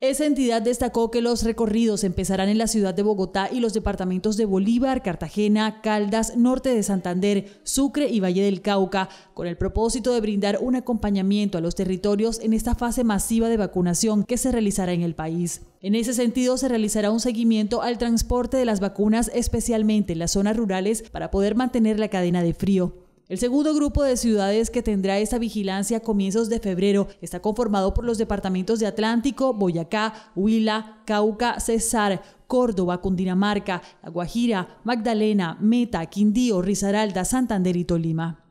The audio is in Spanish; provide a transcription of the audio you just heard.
Esa entidad destacó que los recorridos empezarán en la ciudad de Bogotá y los departamentos de Bolívar, Cartagena, Caldas, Norte de Santander, Sucre y Valle del Cauca, con el propósito de brindar un acompañamiento a los territorios en esta fase masiva de vacunación que se realizará en el país. En ese sentido, se realizará un seguimiento al transporte de las vacunas, especialmente en las zonas rurales, para poder mantener la cadena de frío. El segundo grupo de ciudades que tendrá esta vigilancia a comienzos de febrero está conformado por los departamentos de Atlántico, Boyacá, Huila, Cauca, Cesar, Córdoba, Cundinamarca, La Guajira, Magdalena, Meta, Quindío, Risaralda, Santander y Tolima.